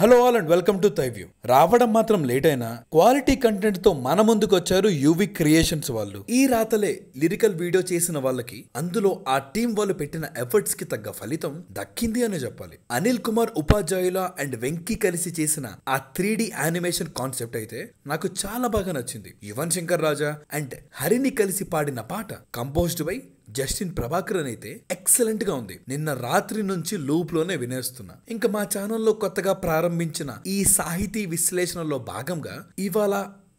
Hello all and welcome to తైవ్యూ రావడం మాత్రం లేట్ అయినా క్వాలిటీ కంటెంట్ తో మన ముందుకు వచ్చారు యువి క్రియేషన్స్ వాళ్ళు ఈ రాతలే లిరికల్ వీడియో చేసిన వాళ్ళకి అందులో ఆ టీం వాళ్ళు పెట్టిన ఎఫర్ట్స్ కి తగ్గ ఫలితం దక్కింది అని చెప్పాలి అనిల్ కుమార్ ఉపాధ్యాయుల అండ్ వెంకీ కలిసి చేసిన ఆ త్రీ యానిమేషన్ కాన్సెప్ట్ అయితే నాకు చాలా బాగా నచ్చింది యువన్ శంకర్ రాజా అండ్ హరిని కలిసి పాడిన పాట కంపోజ్డ్ బై జస్టిన్ ప్రభాకరన్ అయితే ఎక్సలెంట్ గా ఉంది నిన్న రాత్రి నుంచి లూప్ లోనే వినేస్తున్నా ఇంకా మా ఛానల్లో కొత్తగా ప్రారంభించిన ఈ సాహితీ విశ్లేషణలో భాగంగా ఇవాళ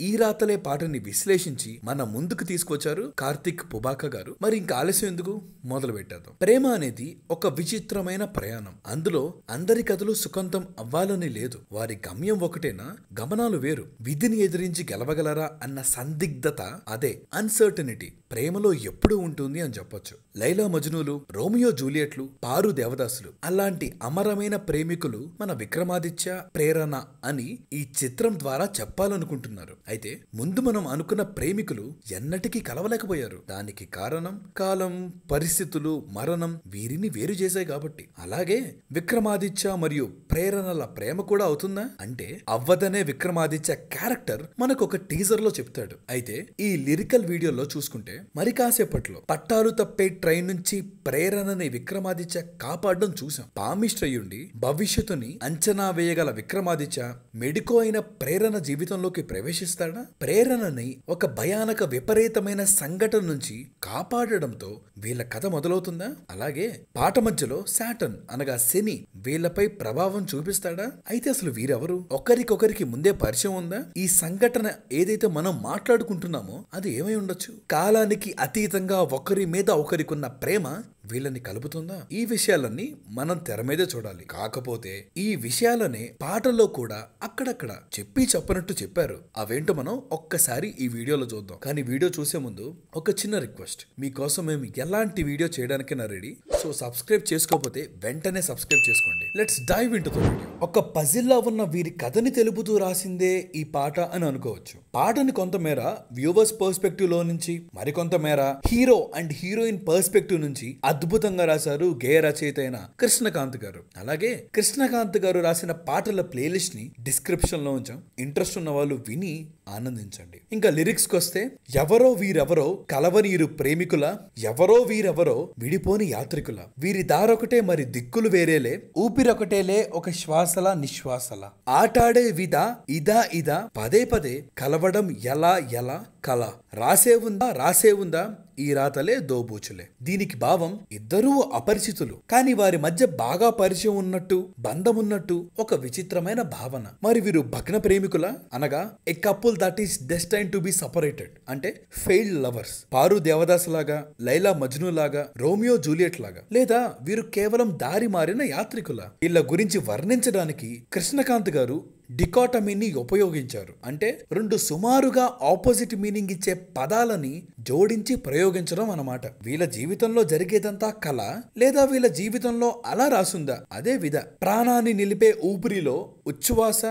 ఈ రాతలే పాటని విశ్లేషించి మన ముందుకు తీసుకొచ్చారు కార్తిక్ పుబాక గారు మరి ఇంకా ఆలస్యం ఎందుకు మొదలు పెట్టేద్దాం ప్రేమ అనేది ఒక విచిత్రమైన ప్రయాణం అందులో అందరి కథలు సుఖంతం అవ్వాలని లేదు వారి గమ్యం ఒకటేనా గమనాలు వేరు విధిని ఎదిరించి గెలవగలరా అన్న సందిగ్ధత అదే అన్సర్టనిటీ ప్రేమలో ఎప్పుడూ ఉంటుంది అని చెప్పొచ్చు లైలా మజ్నులు రోమియో జూలియట్లు పారు దేవదాసులు అలాంటి అమరమైన ప్రేమికులు మన విక్రమాదిత్య ప్రేరణ అని ఈ చిత్రం ద్వారా చెప్పాలనుకుంటున్నారు అయితే ముందు మనం అనుకున్న ప్రేమికులు ఎన్నటికీ కలవలేకపోయారు దానికి కారణం కాలం పరిస్థితులు మరణం వీరిని వేరు చేశాయి కాబట్టి అలాగే విక్రమాదిత్య మరియు ప్రేరణల ప్రేమ కూడా అవుతుందా అంటే అవ్వదనే విక్రమాదిత్య క్యారెక్టర్ మనకు ఒక టీజర్ లో చెప్తాడు అయితే ఈ లిరికల్ వీడియోలో చూసుకుంటే మరి కాసేపట్లో పట్టాలు తప్పే ట్రైన్ నుంచి ప్రేరణని విక్రమాదిత్య కాపాడడం చూశాం పామిశ్రయుండి భవిష్యత్తుని అంచనా వేయగల విక్రమాదిత్య మెడికో అయిన ప్రేరణ జీవితంలోకి ప్రవేశిస్తాడా ప్రేరణని ఒక భయానక విపరీతమైన సంఘటన నుంచి కాపాడడంతో వీళ్ళ కథ మొదలవుతుందా అలాగే పాట మధ్యలో శాటన్ అనగా శని వీళ్ళపై ప్రభావం చూపిస్తాడా అయితే అసలు వీరెవరు ఒకరికొకరికి ముందే పరిచయం ఉందా ఈ సంఘటన ఏదైతే మనం మాట్లాడుకుంటున్నామో అది ఏమై ఉండొచ్చు కాలాన్ని కులానికి అతీతంగా ఒకరి మీద ఒకరికున్న ప్రేమ వీళ్ళని కలుపుతుందా ఈ విషయాలన్నీ మనం తెర మీదే చూడాలి కాకపోతే ఈ విషయాలనే పాటలో కూడా అక్కడక్కడ చెప్పి చెప్పనట్టు చెప్పారు అవేంటో మనం ఒక్కసారి ఈ వీడియోలో చూద్దాం కానీ వీడియో చూసే ముందు ఒక చిన్న రిక్వెస్ట్ మీకోసం మేము ఎలాంటి వీడియో చేయడానికైనా రెడీ సో సబ్స్క్రైబ్ చేసుకోకపోతే వెంటనే సబ్స్క్రైబ్ చేసుకోండి లెట్స్ డైవ్ ఇంటు ఒక పజిల్లా ఉన్న వీరి కథని తెలుపుతూ రాసిందే ఈ పాట అని అనుకోవచ్చు పాటని కొంతమేర వ్యూవర్స్ పర్స్పెక్టివ్ లో నుంచి మరికొంతమేర హీరో అండ్ హీరోయిన్ పర్స్పెక్టివ్ నుంచి అద్భుతంగా రాశారు గేయ రచయిత అయిన కృష్ణకాంత్ గారు అలాగే కృష్ణకాంత్ గారు రాసిన పాటల ప్లేలిస్ట్ ని డిస్క్రిప్షన్ లో ఉంచాం ఇంట్రెస్ట్ ఉన్న వాళ్ళు విని ఆనందించండి ఇంకా లిరిక్స్కి వస్తే ఎవరో వీరెవరో కలవనీరు ప్రేమికుల ఎవరో వీరెవరో విడిపోని యాత్రికుల వీరి దారొకటే మరి దిక్కులు వేరేలే ఊపిరొకటేలే ఒక శ్వాసల నిశ్వాసల ఆటాడే విధా ఇదా ఇదా పదే పదే కలవడం ఎలా ఎలా కల రాసే ఉందా రాసే ఉందా ఈ రాతలే దోబూచులే దీనికి భావం ఇద్దరూ అపరిచితులు కానీ వారి మధ్య బాగా పరిచయం ఉన్నట్టు బంధం ఉన్నట్టు ఒక విచిత్రమైన భావన మరి వీరు భగ్న ప్రేమికుల అనగా ఎక్కప్పుల couple that is destined to be separated అంటే ఫెయిల్డ్ లవర్స్ పారు దేవదాస్ లాగా లైలా మజ్ను లాగా రోమియో జూలియట్ లాగా లేదా వీరు కేవలం దారి మారిన యాత్రికుల వీళ్ళ గురించి వర్ణించడానికి కృష్ణకాంత్ గారు డికాటమీని ఉపయోగించారు అంటే రెండు సుమారుగా ఆపోజిట్ మీనింగ్ ఇచ్చే పదాలని జోడించి ప్రయోగించడం అనమాట వీళ్ళ జీవితంలో జరిగేదంతా కళ లేదా వీళ్ళ జీవితంలో అలా రాసుందా అదే విధ ప్రాణాన్ని నిలిపే ఊపిరిలో ఉచ్ఛ్వాస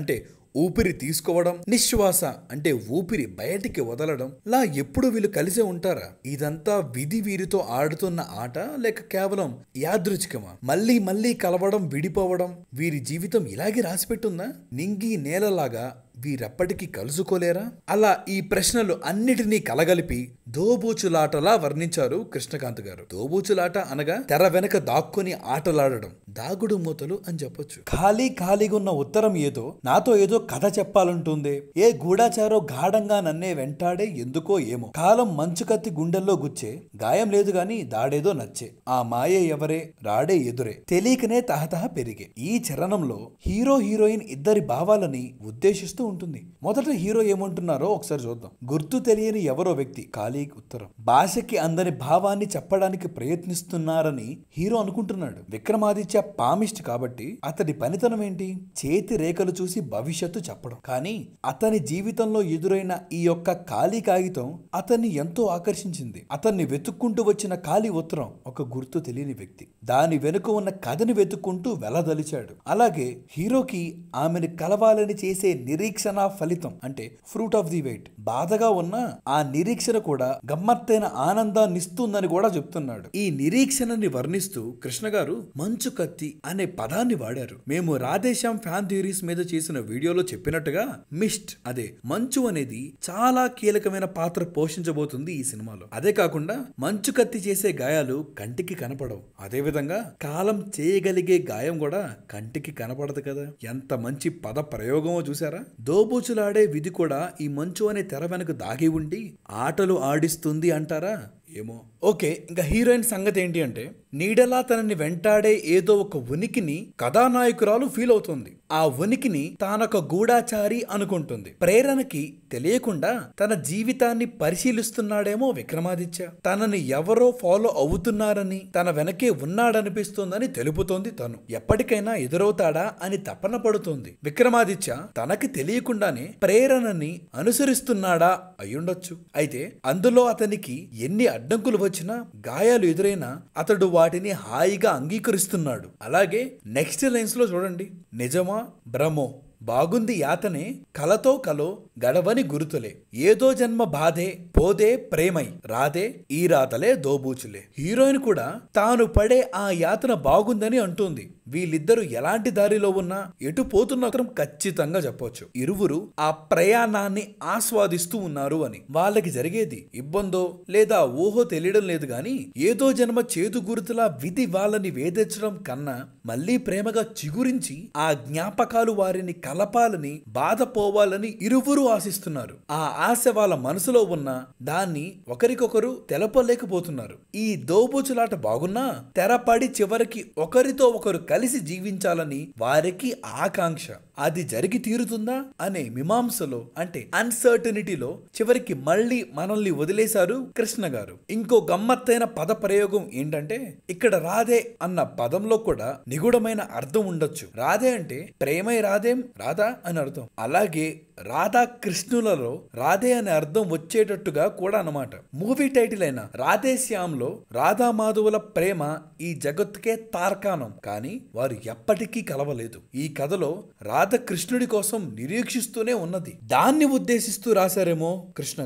అంటే ఊపిరి తీసుకోవడం నిశ్వాస అంటే ఊపిరి బయటికి వదలడం లా ఎప్పుడు వీళ్ళు కలిసే ఉంటారా ఇదంతా విధి వీరితో ఆడుతున్న ఆట లేక కేవలం యాదృచ్ఛికమా మళ్ళీ మళ్ళీ కలవడం విడిపోవడం వీరి జీవితం ఇలాగే రాసిపెట్టుందా నింగి నేలలాగా వీరప్పటికీ కలుసుకోలేరా అలా ఈ ప్రశ్నలు అన్నిటినీ కలగలిపి దోబూచులాటలా వర్ణించారు కృష్ణకాంత్ గారు దోబూచులాట అనగా తెర వెనక దాక్కుని ఆటలాడడం దాగుడు మూతలు అని చెప్పొచ్చు ఖాళీ ఖాళీగా ఉన్న ఉత్తరం ఏదో నాతో ఏదో కథ చెప్పాలంటుందే ఏ గూడాచారో గాఢంగా నన్నే వెంటాడే ఎందుకో ఏమో కాలం మంచు కత్తి గుండెల్లో గుచ్చే గాయం లేదు గాని దాడేదో నచ్చే ఆ మాయే ఎవరే రాడే ఎదురే తెలియకనే తహతహ పెరిగే ఈ చరణంలో హీరో హీరోయిన్ ఇద్దరి భావాలని ఉద్దేశిస్తూ ఉంటుంది మొదట హీరో ఏమంటున్నారో ఒకసారి చూద్దాం గుర్తు తెలియని ఎవరో వ్యక్తి ఖాళీ ఉత్తరం భాషకి అందని భావాన్ని చెప్పడానికి ప్రయత్నిస్తున్నారని హీరో అనుకుంటున్నాడు విక్రమాదిత్య పామిస్ట్ కాబట్టి అతడి పనితనం ఏంటి చేతి రేఖలు చూసి భవిష్యత్తు చెప్పడం కానీ అతని జీవితంలో ఎదురైన ఈ యొక్క ఖాళీ కాగితం అతన్ని ఎంతో ఆకర్షించింది అతన్ని వెతుక్కుంటూ వచ్చిన ఖాళీ ఉత్తరం ఒక గుర్తు తెలియని వ్యక్తి దాని వెనుక ఉన్న కథని వెతుక్కుంటూ వెలదలిచాడు అలాగే హీరోకి ఆమెను కలవాలని చేసే నిరీక్ష నిరీక్షణ ఫలితం అంటే ఫ్రూట్ ఆఫ్ ది వెయిట్ బాధగా ఉన్న ఆ నిరీక్షణ కూడా గమ్మత్తైన ఆనందాన్నిస్తుందని కూడా చెప్తున్నాడు ఈ నిరీక్షణని వర్ణిస్తూ కృష్ణ గారు మంచు కత్తి అనే పదాన్ని వాడారు మేము రాధేశ్యాం ఫ్యాన్ థియరీస్ మీద చేసిన వీడియోలో చెప్పినట్టుగా మిస్ట్ అదే మంచు అనేది చాలా కీలకమైన పాత్ర పోషించబోతుంది ఈ సినిమాలో అదే కాకుండా మంచు కత్తి చేసే గాయాలు కంటికి కనపడవు అదేవిధంగా కాలం చేయగలిగే గాయం కూడా కంటికి కనపడదు కదా ఎంత మంచి పద ప్రయోగమో చూసారా దోబూచులాడే విధి కూడా ఈ మంచు అనే తెర వెనక దాగి ఉండి ఆటలు ఆడిస్తుంది అంటారా ఏమో ఓకే ఇంకా హీరోయిన్ సంగతి ఏంటి అంటే నీడలా తనని వెంటాడే ఏదో ఒక ఉనికిని కథానాయకురాలు ఫీల్ అవుతుంది ఆ ఉనికిని తానొక గూఢాచారి అనుకుంటుంది ప్రేరణకి తెలియకుండా తన జీవితాన్ని పరిశీలిస్తున్నాడేమో విక్రమాదిత్య తనని ఎవరో ఫాలో అవుతున్నారని తన వెనకే ఉన్నాడనిపిస్తోందని తెలుపుతోంది తను ఎప్పటికైనా ఎదురవుతాడా అని తపన పడుతోంది విక్రమాదిత్య తనకి తెలియకుండానే ప్రేరణని అనుసరిస్తున్నాడా అయ్యుండొచ్చు అయితే అందులో అతనికి ఎన్ని అడ్డంకులు వచ్చినా గాయాలు ఎదురైనా అతడు వాటిని హాయిగా అంగీకరిస్తున్నాడు అలాగే నెక్స్ట్ లైన్స్ లో చూడండి నిజమా భ్రమో బాగుంది యాతనే కలతో కలో గడవని గురుతులే ఏదో జన్మ బాధే పోదే ప్రేమై రాదే ఈ రాతలే దోబూచులే హీరోయిన్ కూడా తాను పడే ఆ యాతన బాగుందని అంటుంది వీళ్ళిద్దరూ ఎలాంటి దారిలో ఉన్నా ఎటు పోతున్న ఖచ్చితంగా చెప్పవచ్చు ఇరువురు ఆ ప్రయాణాన్ని ఆస్వాదిస్తూ ఉన్నారు అని వాళ్ళకి జరిగేది ఇబ్బందో లేదా ఊహో తెలియడం లేదు గాని ఏదో జన్మ చేదు గురుతులా విధి వాళ్ళని వేధించడం కన్నా మళ్ళీ ప్రేమగా చిగురించి ఆ జ్ఞాపకాలు వారిని కలపాలని బాధపోవాలని ఇరువురు ఆశిస్తున్నారు ఆ ఆశ వాళ్ళ మనసులో ఉన్న దాన్ని ఒకరికొకరు తెలపలేకపోతున్నారు ఈ దోబూచులాట బాగున్నా తెరపడి చివరికి ఒకరితో ఒకరు కలిసి జీవించాలని వారికి ఆకాంక్ష అది జరిగి తీరుతుందా అనే మీమాంసలో అంటే అన్సర్టనిటీలో చివరికి మళ్ళీ మనల్ని వదిలేశారు కృష్ణ గారు ఇంకో గమ్మత్తైన పద ప్రయోగం ఏంటంటే ఇక్కడ రాధే అన్న పదంలో కూడా నిగూఢమైన అర్థం ఉండొచ్చు రాధే అంటే ప్రేమై రాధేం రాధా అని అర్థం అలాగే రాధా కృష్ణులలో రాధే అనే అర్థం వచ్చేటట్టుగా కూడా అనమాట మూవీ టైటిల్ అయిన రాధే శ్యామ్ లో రాధా మాధువుల ప్రేమ ఈ జగత్తుకే తార్కాణం కానీ వారు ఎప్పటికీ కలవలేదు ఈ కథలో రాధకృష్ణుడి కోసం నిరీక్షిస్తూనే ఉన్నది దాన్ని ఉద్దేశిస్తూ రాశారేమో కృష్ణ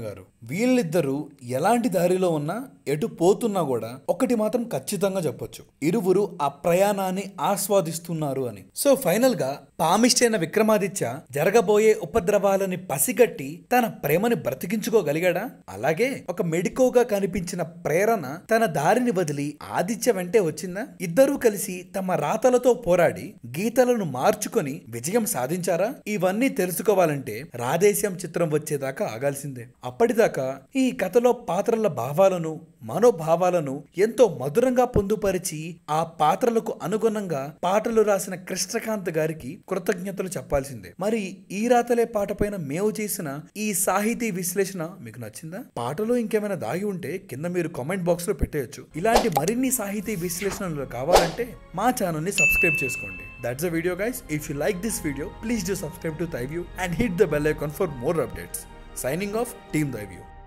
వీళ్ళిద్దరూ ఎలాంటి దారిలో ఉన్నా ఎటు పోతున్నా కూడా ఒకటి మాత్రం ఖచ్చితంగా చెప్పొచ్చు ఇరువురు ఆ ప్రయాణాన్ని ఆస్వాదిస్తున్నారు అని సో ఫైనల్ గా పామిష్టైన విక్రమాదిత్య జరగబోయే ఉపద్రవాలని పసిగట్టి తన ప్రేమని బ్రతికించుకోగలిగాడా అలాగే ఒక మెడికోగా కనిపించిన ప్రేరణ తన దారిని వదిలి ఆదిత్య వెంటే వచ్చిందా ఇద్దరూ కలిసి తమ రాతలతో పోరాడి గీతలను మార్చుకొని విజయం సాధించారా ఇవన్నీ తెలుసుకోవాలంటే రాధేశ్యం చిత్రం వచ్చేదాకా ఆగాల్సిందే అప్పటిదాకా అంతేకాక ఈ కథలో పాత్రల భావాలను మనోభావాలను ఎంతో మధురంగా పొందుపరిచి ఆ పాత్రలకు అనుగుణంగా పాటలు రాసిన కృష్ణకాంత్ గారికి కృతజ్ఞతలు చెప్పాల్సిందే మరి ఈ రాతలే పాట పైన మేము చేసిన ఈ సాహితీ విశ్లేషణ మీకు నచ్చిందా పాటలో ఇంకేమైనా దాగి ఉంటే కింద మీరు కామెంట్ బాక్స్ లో పెట్టేయచ్చు ఇలాంటి మరిన్ని సాహితీ విశ్లేషణలు కావాలంటే మా ని సబ్స్క్రైబ్ చేసుకోండి that's video guys if you like this video please do subscribe to థైవ్ యూ and hit the bell icon for more updates Signing off, Team The View.